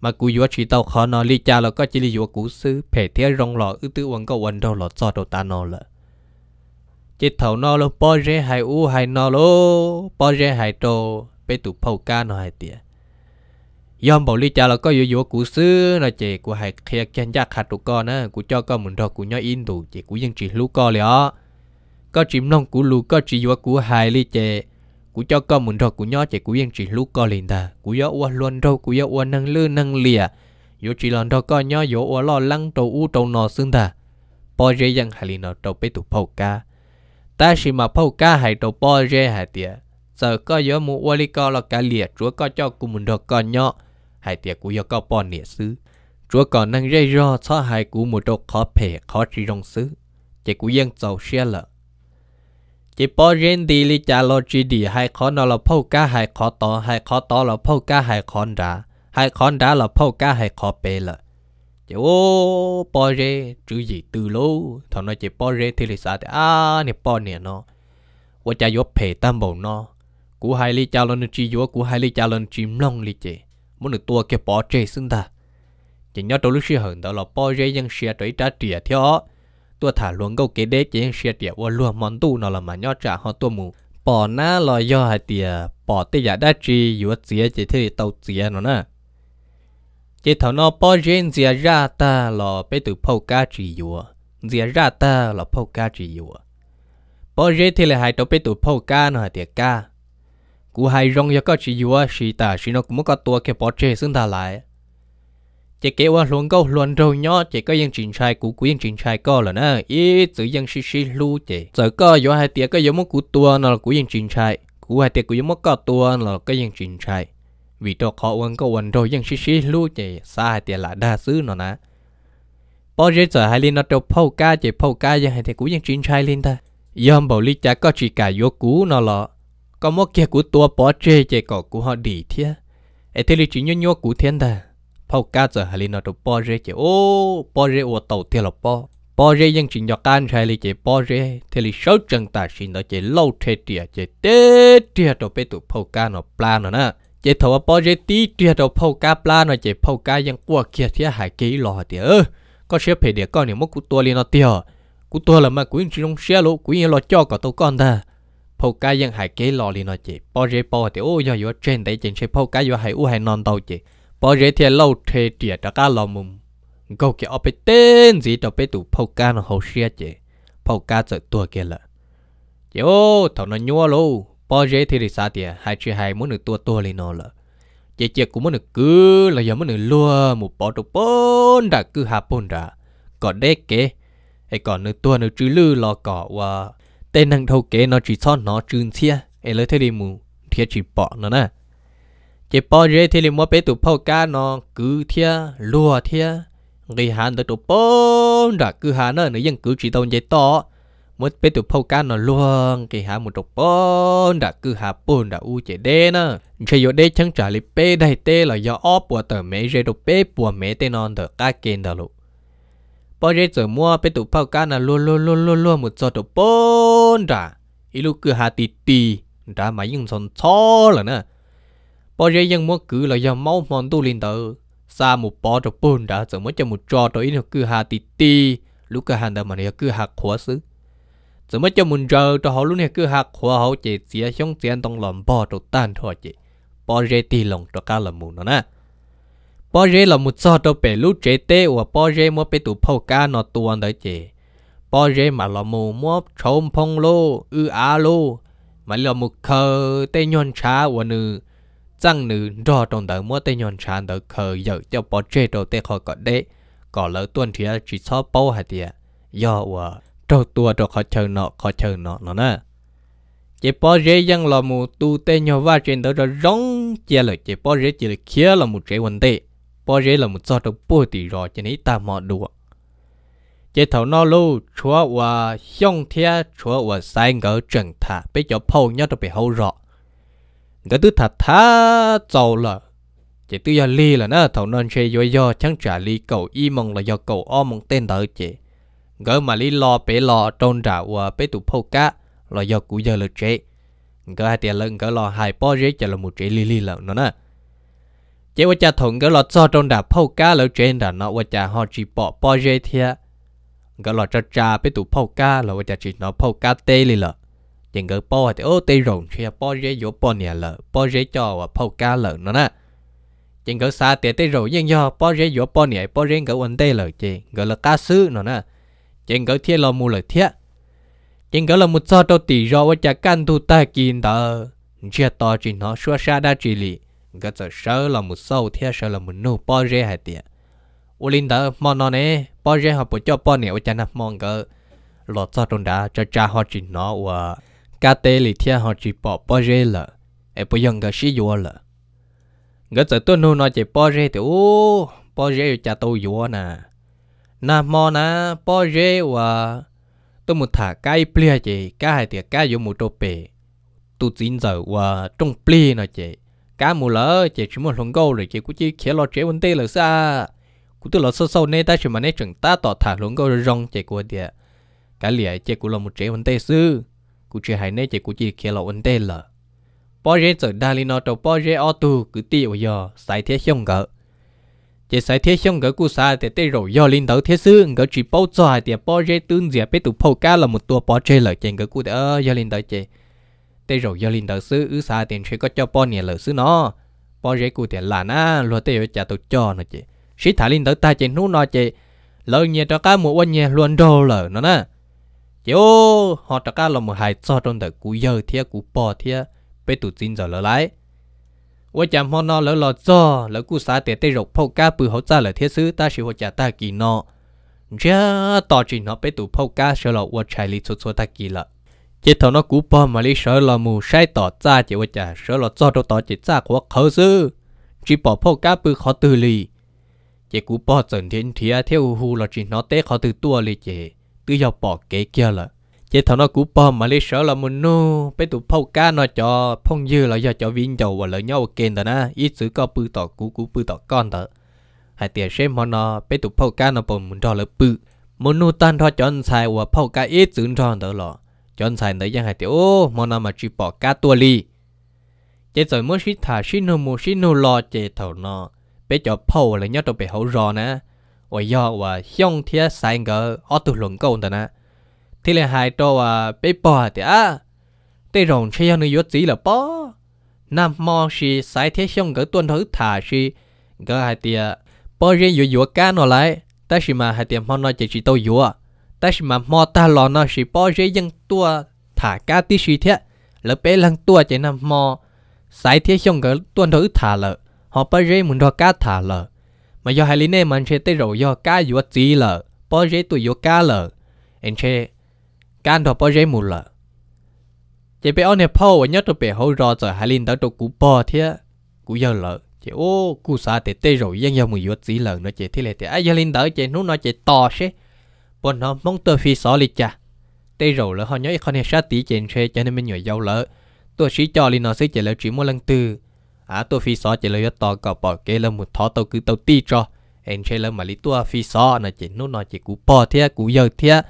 mà cú yo chỉ tao khó nó li cha là có chỉ li cú sư phê thế rong lọ ư tư có uống đâu lọ cho đồ ta nó lợ chết thầu nó lo bỏ rê hải u hải nó lo bỏ rê hải trô bê tụ phâu ca nó hải yom bảo li cha là có yo yo cú sư nó chè của hải kia kia giác hạt tụ con á cú cho con mình rồi cú nhớ in đủ chè cú dân chỉ lú co liền có chim mong của lu có chỉ vua của hai ly chè của cho con muốn rồi của nhỏ chạy của yên chỉ lu có liền ta của yếu uo luôn rồi, của yếu uo năng lư năng lìa yếu chỉ lần đó con nhỏ yếu uo lo lăng trâu u trâu nọ xương ta bò rê rằng hai ly nọ trâu bê tụ phâu ca ta chỉ mà phâu ca hai trâu bò rê hai tiệt giờ có yếu mu uo ly co là cả lìa chúa có cho của muốn rồi con nhỏ hai tiệt của yếu có bò nịa xứ chúa có năng rê ro cho hai của một trâu khó phê khó chỉ rong xứ chạy của yên giàu xe lợi chỉ bỏ riêng đi li cha lo chỉ đi hai khó nó là phô cá hai khó to hai khó to là phô cá hai khó ra hai khó ra là phô cá hai khó bê là chỉ ô bỏ riêng gì từ lâu thằng nó chỉ bỏ riêng thì li sao à nè bỏ nè nó và cha yếu phê tam bầu nó cú hai li cha lo nó chỉ yếu cú hai li cha lo chỉ mông li chỉ muốn được tua kia bỏ chơi xứng ta chỉ nhớ trong lúc xưa hận đó là bỏ riêng dân xia tới trả tiền theo ตัวถาหลวงก็เกเดเจงเสียเดียวว่าลวงมอนตู้นอละมาย่อจ่าหอตัวหมูปอหน้าลอยย่อหายเตียปอเตียได้จีอยู่เสียเจเทเตาเสียนอนะเจเถานอปอเจนเสียราตาหลอไปตุพ่อกาจีอยู่เสียราตาหลอพ่อกาจีอยู่ปอเจเทเลหายตัวไปตุพ่อกาหน่อยเตียกากูหายรองยก็จีอยู่สีตาสีนกมุกตัวแค่ปอเจซึ่งตาหลาย chỉ kể qua ờ, luôn câu luôn rồi nhó chỉ có những chuyện sai của quyên chuyện sai co là nè ý tự dân xí xí lu chỉ giờ có vô hai tiệc có vô mất của tua nó là của những chuyện sai của hai tiệc của vô mất có tua nó là cái những chuyện sai vì cho họ uống câu uống rồi dân xí xí lu chỉ xa hai tiệc là đa xứ nó nè bao giờ giờ hai liên nó cho phâu ca chỉ phâu ca dân hai tiệc của những chuyện sai liên ta yom bảo lý cha có chỉ cả vô cú nó lọ có mất kia của tua bỏ chê chỉ có của họ đi thiệt ấy thế là chỉ nhớ nhớ của thiên ta phao cá giờ hà li nó tụ bỏ rê chỉ ô bỏ rê ô tàu thiệt là bỏ bỏ rê dân trình nhọc can hay li chỉ bỏ rê thì li sáu chân ta xin nó chỉ lâu thế tiệt chỉ tê tiệt tụ bê tụ phao cá nó plan nó nè chỉ thầu bỏ rê tí tiệt tụ phao cá plan nó chỉ phao cá dân qua kia thiệt hải ký lo tiệt ơ có xếp phải để con nếu mất cụ tua li nó tiệt cụ tua là mà cụ chỉ không xe lỗ cụ yên lo cho cả tàu con ta phô cá dân hải kế lo li nó chỉ bỏ rê bỏ thì ô do yo trên đấy trên xe phô cá yo hải u hải non tàu chỉ bỏ rễ thì lâu thề tiệt đã cá lò mùng câu kia ở bên tên gì đâu bên tụ phô ca nó hậu xe chứ phô ca sợ tua kia là yo thằng nó nhua lâu bỏ rễ thì đi xa tiệt hai chuyện hai muốn được tua tua lên nó lợ, chị chị cũng muốn được cứ là giờ muốn được lua một bỏ được bốn đã cứ hà bốn đã còn đế kế hay còn nữa tua nữa chữ lư lò cỏ và tên năng thâu kế nó chỉ son nó chừng xia ấy lấy thế đi mù thiết chỉ bỏ nó nè จปอเรเทลิมัวเปตุพอกานองกือเทียลัวเทียงหันตตุปนดักือหานเนยังกือจีตงใจตอมดเปตุพอกานอลวงกหามุตุปนดักือหาปนดัอูเจเดนะชโยเดชังจาลิเป้ได้เตลอยอ้อปัวเตอเมย์เรตุเป้ปัวเมเตนอนเดกาเกนดลุปอเรจมัวเป็ตุเผากานลัวลัวลัวลัวลัมุดจอตุปนดักอีลูกคือหาติตีดามายิงสนชอลนะ bỏ rơi dân mua cử là do máu mòn tu linh tự xa một bỏ rồi bồn đã giờ mới cho một trò rồi nó cứ hà tì tì lúc cái hàng đó mà này cứ hạc khóa xứ giờ mới cho một trò cho họ lúc này cứ hạc khóa họ chỉ xía xong tiền tông lòng bỏ rồi tan thôi chị bỏ rơi tì lòng cho cả làm mù nó nè bỏ rơi là một trò cho bể lúc chế tê và bỏ rơi mua bể tủ phao cá nó tuôn đấy chị bỏ rơi mà là mù mua trộm phong lô ư á lô mà là một khờ tê nhon chá và nữ chẳng nữ rõ trong tờ mua tê nhọn tràn tờ khờ giờ cho bỏ chê đồ tê khó có đế có lỡ tuần thì chỉ so bao hạt tìa do ủa trâu tua trâu khó chờ nọ khó chờ nọ nó nè chỉ bỏ rễ dân là mù tu tê nhỏ va trên đó rồi rong chia lời chỉ bỏ rễ chỉ là kia là một rễ quần tê bỏ rễ là một do trâu bùa tỷ rồi cho nên ta mò đùa chỉ thầu nọ lu chúa và xong thia chúa và sai ngỡ trần thả bây cho phâu nhớ được bị hậu rõ đó tư thật thà giàu là chỉ tư do ly là nó thầu nên chơi do do chẳng trả ly cầu y mong là do cầu o mong tên đỡ chị gỡ mà ly lo bé lo trôn trả và bé tụ phô cá là do cú giờ là chế gỡ hai tiền lần gỡ lo hai po rế cho là một chế ly ly là nó nè chế qua cha thùng gỡ lo cho trôn trả phô cá là chế là nó qua cha họ chỉ bỏ po rế thia gỡ lo cho cha bé tụ phô cá là qua cha chỉ nó phô cá tê li là những cái bò thì ô tê rồng chia bò dễ dỗ bò nhà lợ dễ cho và phô cá lợ nó nè những cái xa tê tê rồng nhưng do bò dễ dỗ bò nhà dễ cái quần tê lợ chị gọi là cá sứ nó nè những cái thiết lo mua lợ thiết những cái là một sao đầu tỷ rồi và chả can thu ta kín tờ chia to chỉ nó xua xa đa chỉ lì cái giờ sơ là một sâu thiết sơ là một nụ bò dễ hai tiệt ô linh tờ nó nè bò dễ họ bổ cho bò nhà và chả nằm mong cái lọt sao trong đá cho cha họ chỉ nó và cá tê lì thia họ chỉ bỏ bỏ rê lợ e bỏ dần gà xí dùa lợ gỡ giờ tôi nu nói chỉ bỏ rê thì ô bỏ rê cha tôi dùa nè nà mò nà bỏ rê và tôi muốn thả cái plia chị cá hai tiệt cá dùa một trâu bể tu chín giờ và trong plia nè chị cá mù lỡ chị chỉ muốn lồng gâu rồi chị cũng chỉ khéo lo chế vấn đề là xa cũng tức là sâu sâu nên ta chỉ mà nên chẳng ta tỏ thả lồng gâu rồi rong chị của địa, cá lìa chị cũng là một chế vấn đề sư cụ chơi hãy nấy chơi cụ chơi kia là ổn tê lờ bỏ rễ giờ đa li nó trâu bỏ rễ ô tu cứ tiêu giờ sai thiết không gỡ chơi sai thiết không gỡ cụ sa để tê rồi do linh đầu thiết sư gỡ chỉ bao giờ thì bỏ rễ tương diệp biết tụ phô cá là một tua bỏ rễ lờ chỉ gỡ cụ đỡ do linh đầu chỉ tê rồi do linh đầu sư ứ sa tiền chơi có cho bỏ nhẹ lờ sư nó bỏ rễ cụ thì là na lo tê ở trả tụ cho nó chơi, sĩ thả linh đầu ta chơi nú nó chơi, lỡ nhẹ cho cá mua quan nhẹ luôn đâu lờ nó nè ยวฮอตก้าลมหายซอตนแต่กูเยอเทียกูปอเทียไปตุจินจอละไรว่าจำพ่อนอแล้วรอจอแล้วกูสาเตะเตะรกพกก้าปือเขาจ้าเลยเทียซื้อตาชิวจ่าตากีนอเจ้าต่อจีนอนาะไปตุพกก้าเฉลาวัดชายลิชุดชุดตากีละ เจ้าน้องกูปอมาลิเฉลาหมูใช้ต่อจ้าเจ้าจ่าเฉลาจอตัวต่อจิจ้าขวเขาซื้อจีปอพกก้าปือเขาตือลี เจ้ากูปอเจินเทียนเทียเที่ยวหูรอจีนอนเตะเขาตือตัวเลยเจ้ tự do bỏ kế kia là chế thằng nó cú bò mà lấy sợ là muốn nô bé tụ phao cá nó cho phong dư là do cho viên dầu và lợi nhau kền đó na ít sự có bự tỏ cú cú bự tỏ con đó hai tiền xem mà nó bé tụ phao cá nó bồn muốn cho là bự muốn nô tan cho cho anh xài và phao cá ít sự cho đó lọ cho anh xài đấy chẳng hai tiền ô mà nó mà chỉ bỏ cá tua li chế rồi mới xí thả xí nô mua xí nô lo chế thằng nó bé cho phao là nhau tụ bé hậu rò nè 我要我向天三个奥特龙狗的呢，天里还找我被包的啊，这种这样的有几了包？那么是三天向个断头塔是个还的，包人有有干了来，但是嘛还点么那就是都有啊，但是嘛么大了那是包人用多塔干的是天，了被人多就那么三天向个断头塔了，好包人们到干塔了。mà do hai lính này mình chơi tới rồi do cá dùa gì lờ, bao giờ tụi dùa cá lờ, anh chơi cá thọ bao giờ mù lờ, chỉ bé ông này phô anh nhớ tụi bé hậu rồi giờ hai lính tới tụi cú bò thế cú giờ lờ, chị ô cú sa thì tê rồi dân dân mùi dùa gì lờ nó chị thế này thì ai giờ lính tới chị nó nói chị to xế bọn nó mong tơ phi xỏ lịch chà tê rồi lờ họ nhớ con này sát tí chị chơi cho nên mình nhồi dâu lờ, tôi sĩ cho linh nó sẽ chỉ là chỉ một lần từ à tôi phi xó chỉ là to cả bỏ cái là một thọ tao cứ tao ti cho anh chơi là mà lý tôi phi xó là chỉ nó nói chỉ cú bỏ thế cú giờ thế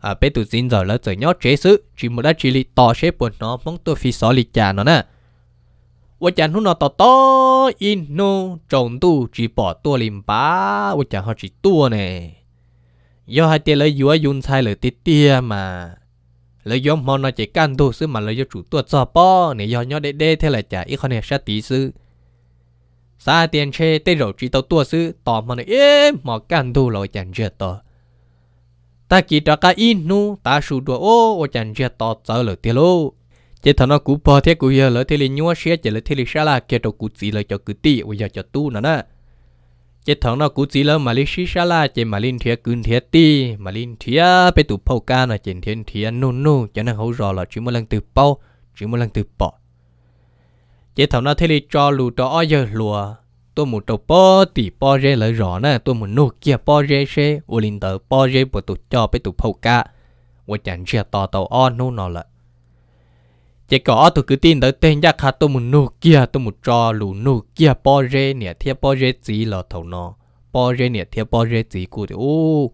à bé tôi xin rồi là trời nhót chế sự chỉ một đã chỉ lý to xếp bọn nó mong tôi phi xó lý cha nó nè vợ chàng nó nó to in no trồng tu chỉ bỏ tua lim bá vợ chàng chỉ tua nè do hai tia lấy yun sai lời tít tia mà lấy gió mòn nó chạy can tu sư mà lấy gió chủ tua cho po nè gió nhó đệ đệ thế là chả ít con này sát tí sư xa tiền che tê rổ chỉ tàu tua sư tỏ mà này ế mà can tu lo chẳng chưa tỏ ta chỉ cho cái in nu ta sù đùa ô ô chẳng chưa tỏ sợ lỡ tiền lô chỉ thằng nó cú po thế cú giờ lỡ tiền li nhua xe chỉ lỡ thế li xa là kia tàu cú chỉ lỡ cho cú ti, ô giờ cho tu nữa nè chế thằng nó cú chỉ lơ mà lên xí xa la chế mà lên thiệt cún thiệt ca nó chế thiệt thiệt nô nô cho nên hậu rõ là chỉ một lần từ pau chỉ một lần từ bỏ chế thằng nó thấy đi cho lù cho giờ lùa tôi một đầu po tỷ po rê lại rõ nè tôi một nô kia po rê xe ô linh tờ po rê bộ tụ cho bé tụ pau ca ô chẳng chia tò tàu on nô nó lại chỉ có tôi cứ tin tới tên gia khá tôi muốn nô kia tôi muốn cho lù nô kia bỏ rê nè thiết bỏ rê gì là thầu nó bỏ rê nè thiết bỏ rê gì cụ thì ô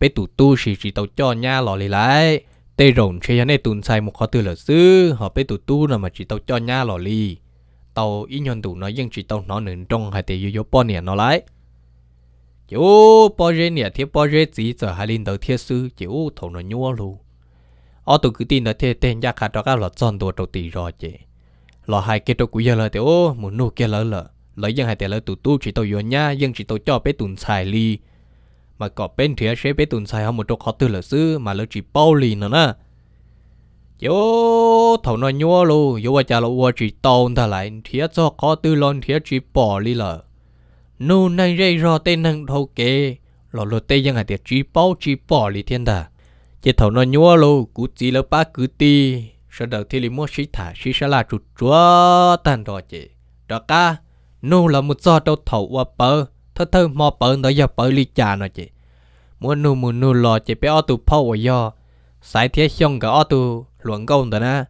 bé tụ tu xì xì tàu cho nha lò lì lại tê rồng chơi nhà này tụn sai một khó từ là sư họ bé tụ tu là mà chỉ tàu cho nha lò lì tàu ý nhân tụ nó dân chỉ tàu nó nửa trong hai tê yếu bỏ nè nó lại chỉ ô bỏ rê nè thiết bỏ rê gì giờ hai linh đầu thiết sư chỉ ô thầu nó nhua luôn ở ờ, tụ cứ tin là thế tên gia khả đó các là chọn đồ đầu tì rò chứ là hai cái đồ quý giờ là thế ô muốn nô kia lỡ lỡ lỡ dân hai thế lỡ tụ tu chỉ tàu yon nha dân chỉ tàu cho bé tụn xài ly, mà có bên thì sẽ bé tụn xài không một đồ khó tư lỡ xứ mà lỡ chỉ bao ly nữa nè yo thầu nó nhua luôn, yo vợ cha lỡ vợ chỉ tàu ta lại thiệt cho khó tư lon thiệt chỉ bỏ ly lỡ nô này rây rò tên năng thầu kê lỡ lỡ tên dân hai thế chỉ bao chỉ bỏ ly thiên đà chỉ thầu nó nhua lô cú chỉ là ba cú ti sau đó thì liền mua xí thả xí sa là chuột chúa tan đó chị đó cả nô là một do đầu thầu qua bờ thơ thơ mò bờ nó giờ bờ li trà nó chị mua nô mua nô lò chị bé o tu phao ở do sai thiết xong cả o tu luận công đó na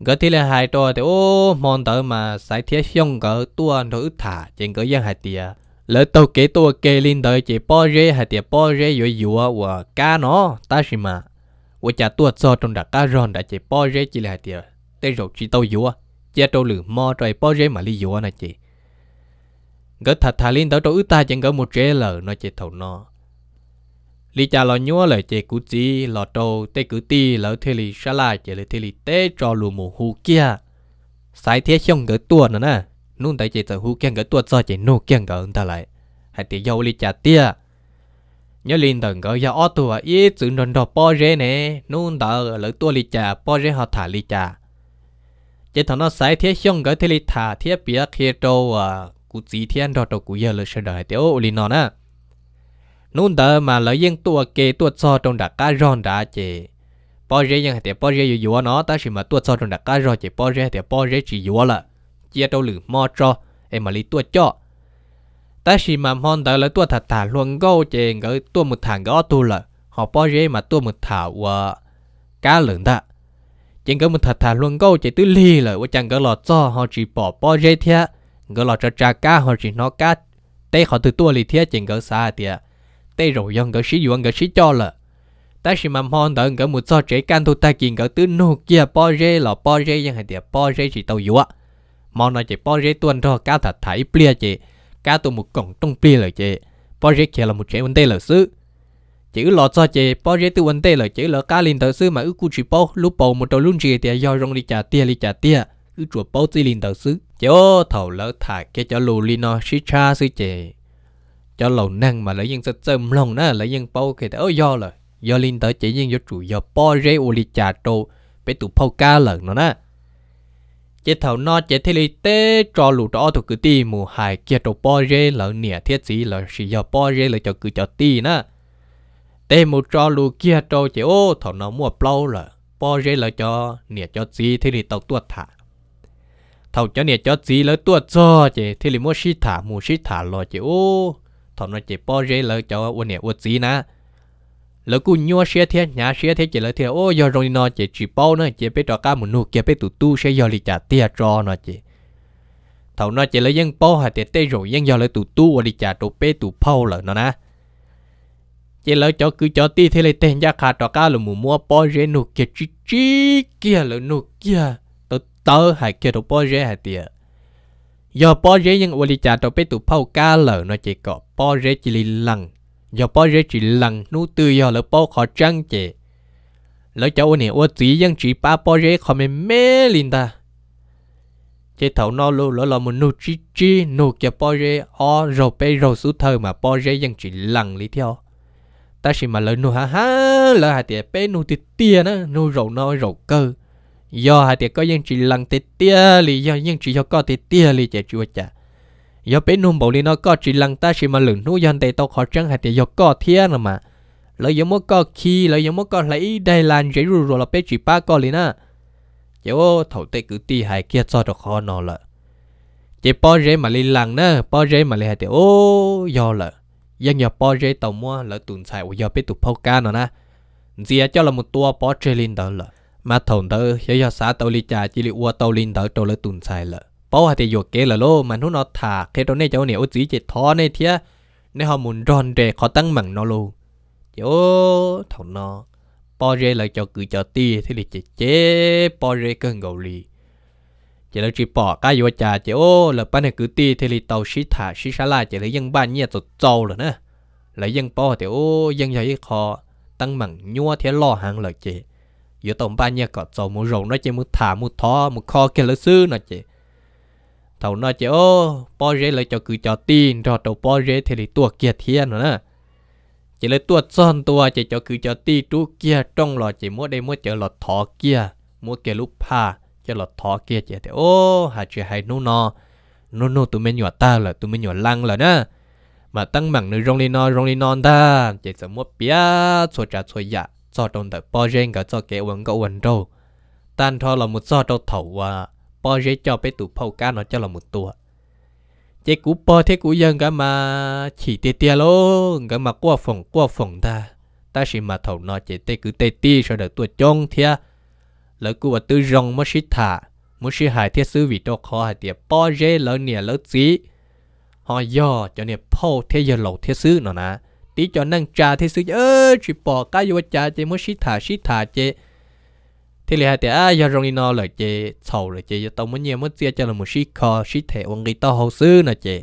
gỡ thì là hai trò thì ô mòn tới mà sai thiết xong cả tuần thử thả trên cỡ giang hai tiệt lỡ tàu kế tàu kế lên đời chỉ bỏ rễ hay thì bỏ rễ rồi dùa và cá nó ta gì mà và chả tuột so trong đặc cá ròn đã chỉ bỏ rễ chỉ là thì tê rột chỉ tàu dùa chia tàu lử mò rồi bỏ rễ mà li dùa này chị gỡ thật thà lên tàu tàu ứ ta chẳng gỡ một rễ lở nó chỉ thầu nó lý cha lo nhúa lời chè cú chỉ lo trâu tê cú ti lỡ thê lì sa la chỉ lỡ thê lì tê cho lù mù hù kia sai thế không gỡ tuột nữa nè nun tại chỉ tự hú kiêng gỡ tuột cho chỉ nô kiêng gỡ ta lại hãy tí dâu li chả tia nhớ linh tầng gỡ ra ô tù ý chữ nôn đồ po rê nè nun tờ lỡ tua li chả po rê họ thả li chả chỉ thằng nó sai thiết xong gỡ thiết li thả thiết bia kia trâu à cụ chỉ thiên đồ đồ cụ giờ lỡ sơ đời tiêu li nó nè nun tờ mà lỡ yên tua kê tua cho trong đã cá ròn đã chỉ po rê nhưng hãy tí po rê dù dù nó ta chỉ mà tua cho trong đã cá ròn chỉ po rê thì po rê chỉ dù là chia đâu lử mò cho em mà lý tua cho ta chỉ mà mong đợi là tua thật thả luôn gâu chè ngỡ tua một thằng gõ tu là họ bỏ rế mà tua một thảo và ờ, cá lợn ta chè ngỡ một thật thả luôn gâu chè tứ li là và chẳng gỡ lọ cho họ chỉ bỏ bỏ rế thế ngỡ lọ cho trà cá họ chỉ nó cá tê họ từ tua lì thế chè ngỡ xa à thì tê rồi dân gỡ sĩ dụng gỡ sĩ cho là ta chỉ mà mong đợi ngỡ một cho trẻ can thu ta kiện ngỡ tứ nô kia bỏ rế là bỏ rế nhưng hay thì bỏ rễ chỉ tàu dụng mà nó chỉ bỏ rễ tuần thôi cá thật thải plia chị cá tụ một cổng trong plia là chị bỏ rễ kia là một chế vấn đề là xứ chỉ lo cho chị bỏ rễ tu vấn đề là chỉ là cá linh thợ xứ mà ước cu chỉ bỏ lúc bỏ một đầu luôn chị thì do rong đi trả tia đi trả tia ước chuột bỏ chỉ linh thợ xứ chỗ thầu lỡ thải cái chỗ lù li nó xí cha xứ chị cho lầu năng mà lấy dân sẽ châm lòng đó lấy dân bao kể tới do là do linh tới chỉ dân do chủ do bỏ rễ u li trả trâu bé tụ phao ca lợn nó đó chế thầu nó chế thế lý tế cho lũ đó thuộc cứ ti mù hài kia trâu bò rê lỡ nỉa thiết gì lỡ xì giờ bò rê lỡ cho cứ cho ti nữa tế mù cho lũ kia cho chế ô thầu nó mua plau lỡ bò rê lỡ cho nỉa cho gì thế lý tàu tuột thả thầu cho nỉa cho gì lỡ tuột cho chế thế lý mua xí thả mù xí thả lỡ chế ô thầu nó chế bò rê lỡ cho ô nỉa ô gì nữa lỡ cú nhua xe thế nhà xe thế chỉ lỡ thế ô giờ rồi nó chỉ chỉ bao nữa chỉ biết cho cá một nụ kia biết tụ tu xe giờ lì trả tia cho nó chỉ thầu nó chỉ lỡ dân bao hay tê tê rồi dân giờ lỡ tụ tu và lì trả tụ bé tụ bao lỡ nó nè chỉ lỡ cho cứ cho ti thế lệ tên giá khá cho cá lỡ mù mua bao rẻ nụ kia chỉ chỉ kia lỡ nụ kia tụ tớ hay kia tụ bao rẻ hay tia giờ bao rẻ nhưng và lì trả tụ bé tụ bao cá lỡ nó chỉ có bao rẻ chỉ lì lằng giờ bao giờ chỉ lần nụ từ giờ là bao khó trăng chế, lỡ cháu này ô tí dân chỉ ba bao giờ khó mê mê linh ta chế thấu nó lâu lỡ là một nụ chi chi nụ kia bao giờ o rồi bây rồi số thơ mà bao giờ dân chỉ lần lý theo ta chỉ mà lỡ nụ ha ha lỡ hai tiệt bê nụ tiệt tia nữa nụ rồi nó rồi cơ do hai tiệt có dân chỉ lần tiệt tia lý do dân chỉ cho có tiệt tia lì chạy chùa chả giờ bé nung bảo li nó có chỉ lăng ta chỉ mà lửng nu yon tây tao khó trăng hay thì giờ có thiên mà lấy giờ mới có khi lấy giờ mới có lấy đây là dễ rồi là bé chỉ ba có li na giờ ô thầu tây cứ ti hai kia cho được khó nó lợ chỉ bao giờ mà li lăng nữa bao giờ mà li hay thì ô giờ lợ giờ nhờ bao tàu mua lỡ tuần xài giờ bé tụt phao cá nữa na giờ cho là một tua bao chơi linh đó lợ mà thầu đó giờ giờ xã tàu li trà chỉ li ua tàu linh đó tàu lỡ tuần xài lợ bao hạt thì dọc kế là lô mà thả cái đó này cháu này ô chỉ chỉ thó này thía nên họ muốn ròn rè khó tăng mặn nó luôn chỗ thầu nó bao rè là cho cứ cho ti thì là chế chế bao rè cần gầu lì chỉ là chỉ bỏ cái vô trà chỉ ô là ban này cứ ti thì là tàu xí thả xí xá lại chỉ là dân ban nhẹ trâu rồi nữa là dân bao thì ô dân giờ khó tăng mặn nhua thế lo hàng là chế giờ tổng ban nhẹ có trâu mua rồng nó chỉ mua thả mua thó mua kho kia là sư nó chế thầu nói chỉ ô po rễ lại cho cứ cho tin cho đầu po rễ thì lại tua kia thiên nữa chỉ lấy tua son tua chỉ cho cứ cho ti chú kia trong lọ chỉ mua đây mua chợ lò thọ kia mua kia lúc pa cho lò thọ kia chỉ thì ô hà chỉ hay nô nọ nô nô tụi mình nhỏ ta là tụi mình nhỏ lăng là nè, mà tăng bằng nữa rong đi nọ rong đi non ta chỉ sợ mua bia xô trà xô dạ cho trong tờ po rễ cả cho kẻ quần cậu quần đâu tan thọ là một do đâu thầu à ปอเจจอไปตุพอก้านอจ้ะลมุตัว เจกูปอเทกูยังกันมาฉีเตเตี้ยลงกันมากัวฝงกัวฝงตาตาชิมาถนอเจเตกูเตตีชดตัวจงเทียแล้วกูว่าตัวรองมัชิตามัชิหายเทียซื้อวิตโตคอยเตียปอเจแล้วเนี่ยแล้วสีหอยอเจ้าเนี่ยพอเทียหลเทียซื้อนะนะตีจอนั่งจ่าเทียซื้อเออชิปอก้ายวจ่าเจมัชิตาชิตาเจ thì là thì à giờ rồi nó là chị sầu là chị tàu muốn nhiều muốn chia cho là một shit kho shit thể ông người tao hồ sư nè chị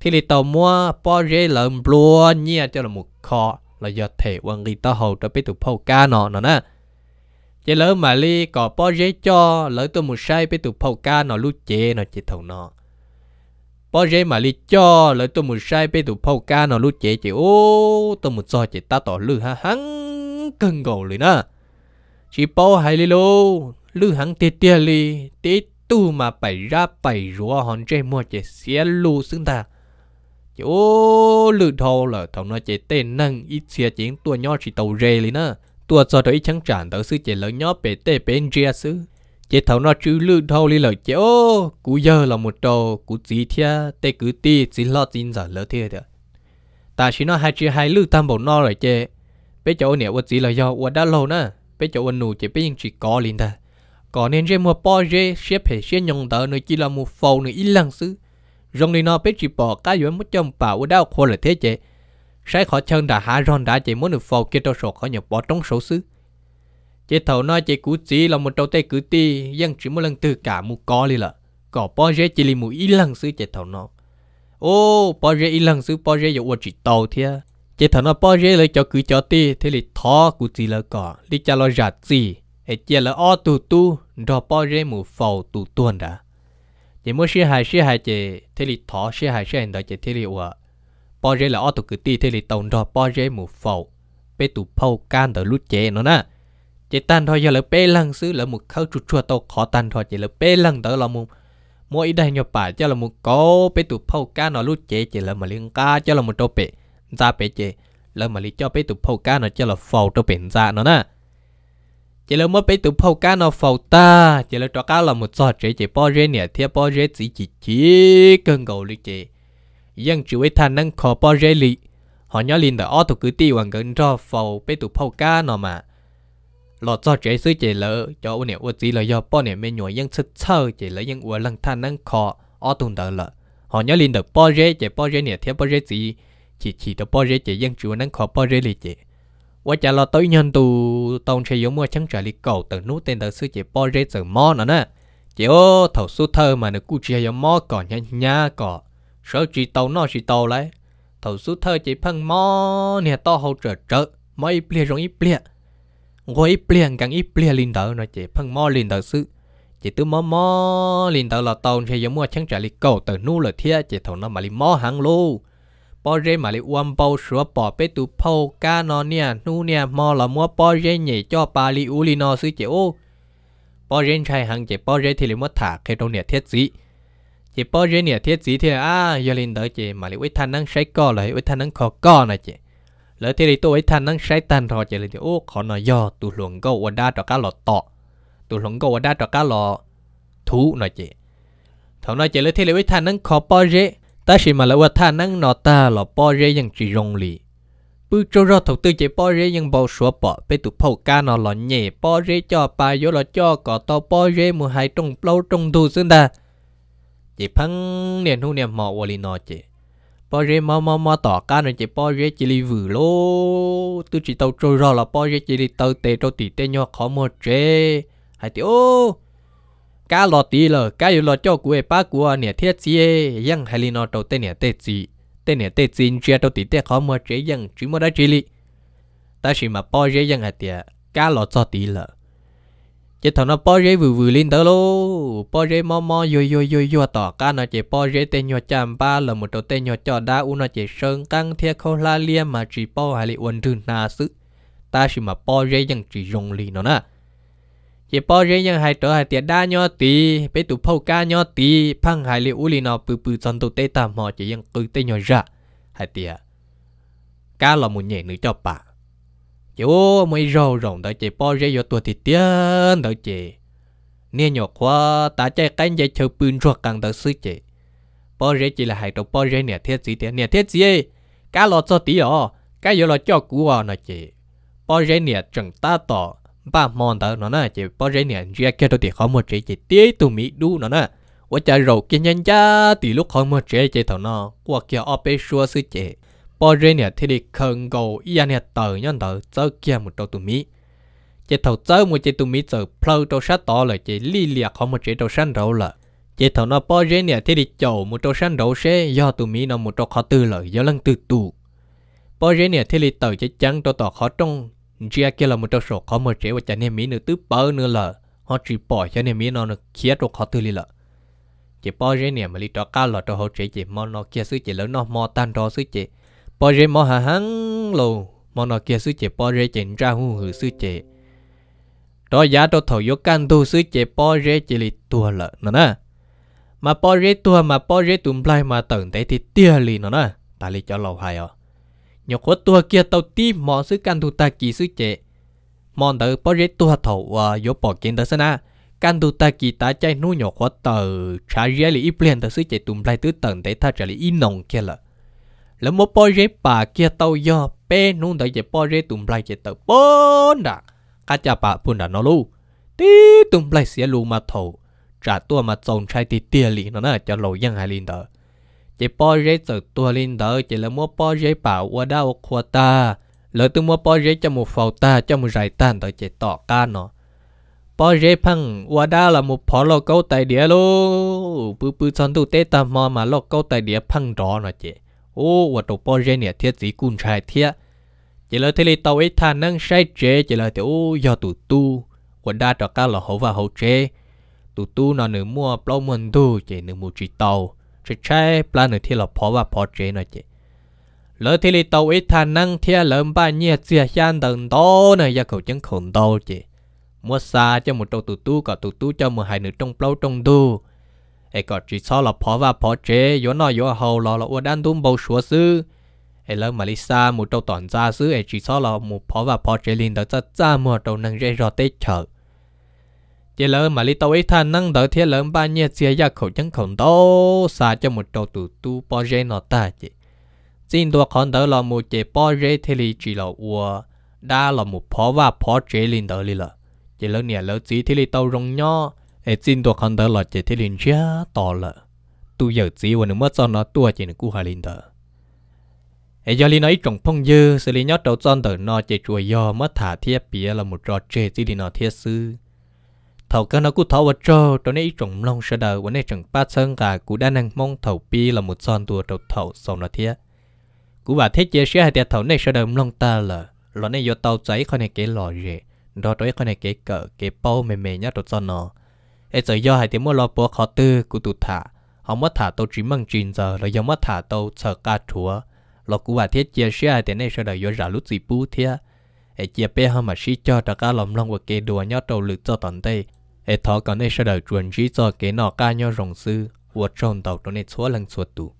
thì là tàu mua bỏ rễ lợn blue nhia cho là một kho là giờ thể ông người tao hồ cho biết tụ phô ca nó nó nè chị lỡ mà li có bỏ rễ cho lỡ tôi một sai biết tụ phô ca nó lúc chị nó chị thầu nó bỏ rễ mà li cho lỡ tôi một sai biết tụ phô ca nó lúc chị chị ô tôi một so chị ta tỏ lư ha hắn cưng gầu lười nè chỉ bỏ hai lì lô lư hàng tiệt tiệt lì tế tu mà bảy ra bảy rùa hòn chơi mua chỉ xé lù xứng ta chỗ lư thâu là thằng nói chỉ tên nâng ít xia chiến tua nhỏ chỉ tàu rê lì nữa tua cho tới chẳng tràn tàu sư chỉ lớn nhỏ bể tê bên ria sư chế thầu nói chứ lư thâu lì lời chế ô cú giờ là một trò cú gì thia tê cứ ti chỉ lo tin giả lỡ thia được ta chỉ nói hai chia hai lư tam bộ no rồi chế bé cháu nè ô chỉ là do ô đã lâu nè bây giờ anh nụ chỉ bé những chỉ có liền ta có nên chơi mua bao giờ xếp hệ xếp nhung tờ nơi chỉ là một phâu nơi ít lăng xứ rong đi nó bé chỉ bỏ cá dối mất trong bảo đau khô là thế chế sai khó chân đã hạ ron đã chỉ muốn được phâu kia đâu sổ khó nhập bỏ trong số xứ chế thầu nói chế cú chỉ là một đầu tay cử ti dân chỉ một lần từ cả một có liền là có bao giờ chỉ là một ít lăng xứ chế thầu nó ô bao giờ ít lăng xứ bao giờ dụ chỉ tàu thế chỉ thằng nó bao giờ lấy cho cứ cho ti thế thì thọ của chị là cỏ đi cho lo giặt gì hệ chỉ là o tu tu rồi bao giờ mù phầu tu tuần đã chỉ muốn xí hài xí hài chỉ thế thì thọ xí hài xí hành đó chỉ thế thì ủa bao giờ là o tu cứ ti thế thì tàu rồi bao giờ mù phầu bé tu phâu can tới lúc chế nó nè chỉ tan thôi giờ là bé lăng xứ là một khâu chuột chua tàu khó tan thôi chỉ là bé lăng tới là một mỗi đây nhỏ bà cho là một có bé tu phâu can nó lúc chế chỉ là một liên ca cho là một trâu bể ra bé chế, lỡ mà lý cho bé tụi phô cá nó cho là phô cho bền ra nó nè chỉ lỡ mới bé tụi phô cá nó phô ta chỉ lỡ cho cá là một giọt chế chế bao rễ nè theo bao rễ chỉ chỉ chỉ cần gầu lý chế dân chủ ấy thằng năng khó bao rễ lý họ nhớ liền đã ở tụi cứ tiêu hoàng gần cho phô bé tụi phô cá nó mà lọ cho chế sư chế lỡ cho ôn nè ôn gì là do bao nè mình nhồi dân chất chơ chế lỡ dân ôn lăng thằng năng khó ở tụi đó lỡ họ nhớ liền được bao rễ chế bao rễ nè theo bao rễ gì chỉ chỉ đó bao giờ chỉ dân chủ năng khó bao giờ lì chỉ và chả lo tối nhân tu tông chơi giống mua chẳng trả lì cầu từ nút tên từ sư chỉ bao giờ từ mò nữa nè chỉ ô thầu su thơ mà nó cú chơi giống mò còn nhá nhá còn sợ chỉ tàu nó chỉ tàu lấy thầu su thơ chỉ phân mò nè to hậu trợ trợ mò ít bia rong ít bia ngồi ít bia càng ít bia linh đỡ nó chỉ phân mò linh đỡ sư chỉ tứ mò mò linh đỡ là tông chơi giống mua chẳng trả lì cầu từ nút là thia chỉ thầu nó mà lì mò hàng luôn ปอเรมาลิอวมเปาสัวปอเปตุเผากานอนเนี่ยนูเนี่ยมอหละมัวปอเรใหญ่จ่อปาลีอูลีนอซื้อเจโอปอเรนชายหังเจปอเรทเลมัถาเคตรงเนี่ยเทศสีเจปอเรเนี่ยเทศสีเทอ่ายาลินเดอเจ มาลลไว้ทันนั่งใช้ก้อเลยไว้ทันนั่งขอก้อนะเจแล้วเทเลตัวไว้ทันนั่งใช้ตันรอเจเลยเจโอขอนอยอ ตุหลวงก็วดาตอกาหลอต่อตุหลวงก็วดาตอกาหลอทุนะเจเท่านั้นเจเลยเทีลไว้ทันนั่งขอปอเร ta chỉ mà là qua tha năng nọ ta là bỏ rễ yang chỉ rong lì bữa cho ra thọc tư chỉ bỏ rễ yang bao số bỏ bê tụ phâu ca nọ lọ nhẹ bỏ rễ cho bà vô lọ cho có to bỏ rễ mùa hai trong lâu trong thu xương ta chỉ phăng niệm thu niệm mọ qua lì nọ chế, bỏ rễ mò mò mò tỏ ca nọ chế bỏ rễ chỉ lì vừa lô tư chỉ tàu trôi ra lọ bỏ rễ chỉ lì tàu tê trâu tỉ tê nhỏ khó mò trê hai tiểu ô cá lò tí lờ cá yêu lò cho của ba của nè thiết gì yang hay li đầu tên nè tết gì tên nè tết gì chia đầu tí khó mua chế yang chỉ mua đã chế li ta chỉ mà bao chế yang hạt tiệt cá lò cho tí lờ chỉ thằng nó bao chế vừa vừa lên tới lô bao chế mò mò yo yo yo nó chỉ bao chế tên nhỏ chạm ba là một đầu tên nhỏ cho đa u nó chỉ sơn căng thiết khâu la lia mà chỉ bao hay li uẩn thứ na sự ta chỉ mà bao chế yang chỉ dùng li nó chỉ bỏ riêng những hai trở đa nhau tí bé tụ phâu ca nhau tí phăng hai liệu uli nó bự bự chân tụ tê tạm họ chỉ những cứ tê nhau ra hai tiền cá là một nhẹ nữa cho bà chú mới rầu rồng đợi chị bỏ riêng tuổi thì tiền đợi chị nè nhỏ quá ta chạy cánh dây chờ bự ruột càng đợi sư chị bỏ riêng là hai đầu bỏ nè thiết gì tiền nè thiết gì cá lo cho tí ó cá vô lo cho cú à nè chị bỏ nè chẳng ta tỏ ba mòn tớ nó nè chỉ bao giờ nè riêng kia tôi thì khó một chỉ chỉ tiếc tụi mỹ đu nó nè quá trời rồi kia nhân cha thì lúc khó một chỉ chỉ thằng nó qua kia ở bên xua sư chỉ bao giờ nè thì đi khẩn cầu ia nè tớ nhân tớ chơi kia một đầu tụi mỹ chỉ thầu chơi một chỉ tụi mỹ chơi plâu đầu sát to là chỉ li liệt à, khó một chỉ đầu sát đầu là chỉ thằng nó bao giờ nè thì đi chầu một đầu sát đầu sẽ do tụi mỹ nó một đầu khó tư là do lăng tư tụ bao giờ nè thì đi tớ chỉ chẳng đầu tỏ khó trong chia kia là một trong số có một trẻ và chả nên mỹ nữa tứ bơ nữa là họ chỉ bỏ cho nên mỹ nó nó kia rồi khó tư li là chỉ bỏ cái này mà li cho cao là cho họ trẻ chỉ mò nó kia xứ chỉ lớn nó mò tan đó xứ chỉ bỏ rễ mò hà hắn lù mò nó kia xứ chỉ bỏ rễ chỉ ra hù hử xứ chỉ đó giá đó thầu yếu căn tu xứ chỉ bỏ rễ chỉ li tua lợ nó nè mà bỏ rễ tua mà bỏ rễ tụm lại mà tưởng thế thì tia li nó nè ta li cho lâu hay à ยกวตัวเกียร์เตาีหมอซื้อกันดูตากีซื้อเจมอนเตอร์ปอเรตัวถว่ายกปอกเกนเตอร์นะกันดูตากีตาใจนู่ยกตัวชาเรียลีอีเปลี่ยนเตอร์ซื้อเจตุมไรตื้อเติง์แต่ถ้าจะลีอีนงเกล่ละแล้วมอปอเรป่าเกียร์เตายอเป้นู่นเต่เจปอเรตุมไรเจตอปนดักาจะปะปุ่นดันนอลูตีตุมไรเสียลูมาถาจากตัวมาจงใช้ติเตียลีนั่น่ะจะลอยังไงลินเตอร์ chỉ rễ từ tua lên đỡ chỉ là mua bỏ rễ bảo qua đau ta lỡ từ mua bỏ rễ cho một phò ta cho một rải tan đỡ chỉ tỏ ca nó bỏ rễ phăng qua là một phò lô câu tài đĩa lô bự bự chọn tu tê ta mò mà lô câu tài đĩa phăng rõ nó chị ô và tụ bỏ rễ nè thiết gì cùn trai thiết chỉ là thế li tàu ấy thà nâng sai chế chỉ là tiểu do tụ tu và trò ca là hậu và hậu chế tụ tu nó nữ mua bao muôn tu chỉ mua chỉ tàu chỉ trái plan ở thiên là phó và phó chế nữa chị lỡ thì lì tàu ít thà năng thiên lỡ ba nhẹ chia gian tầng to này ra khẩu chân khổng to chị mua xa cho một trâu tụ tu cả tụ tu cho một hai nửa trong plau trong tu ai có chỉ sau là phó và phó chế yếu nói yếu hầu là là uất đan tung bầu xua sư ai lỡ mà lì xa một trâu toàn xa sư ai chỉ sau là một phó và phó chế liền đó ra ra một trâu năng dây rò tết chợ chỉ lỡ mà li tàu ấy thằng năng đỡ thiết lỡ ba nhẹ xe ra khẩu chân khẩu đó xa cho một đầu tụ tu bỏ rê nó ta chị xin đồ con đỡ là một chế bỏ rê thế li chỉ là ua đa là một phó và phó chế linh đỡ li lỡ chỉ lỡ nè lỡ chỉ thế li tàu rong nho ấy xin đồ con đỡ là chế thế linh chia to lỡ tu giờ chỉ và nó mất cho nó tua chỉ nó cú hà linh đỡ ấy giờ li nói trong phong dư xử lý nhót đầu son đỡ nó chế chùa do mất thả thiết bia là một trò chế chỉ li nó thiết sư thầu cái nó cú thầu vật trơ trong này trồng long sơ đời vấn đề trồng ba sơn cả cú đa năng mong thầu pi là một son tua trầu thầu sòng là thiệt cú bà thiết chế sẽ hai tiệt thầu này sơ đời long ta là lo này do tàu cháy khỏi này cái lò rệ đó đối khỏi này cái cỡ cái bao mềm mềm nhá trầu son nó ấy giờ do hai tiệt mua lò bố khó tư cú tụt thả họ mất thả tàu chỉ măng chín giờ rồi do mất thả tàu sợ ca chúa lo cú bà thiết chế sẽ hai tiệt này sơ đời do giả lúc gì bú thiệt ấy chia bé hơn mà xí cho tất cả lòng long và kê đùa nhá trầu lực cho tận tây hệ thọ còn nên sẽ đợi chuẩn trí cho cái nọ ca nhau rồng sư vượt tròn tàu trong nên số lần suốt tụ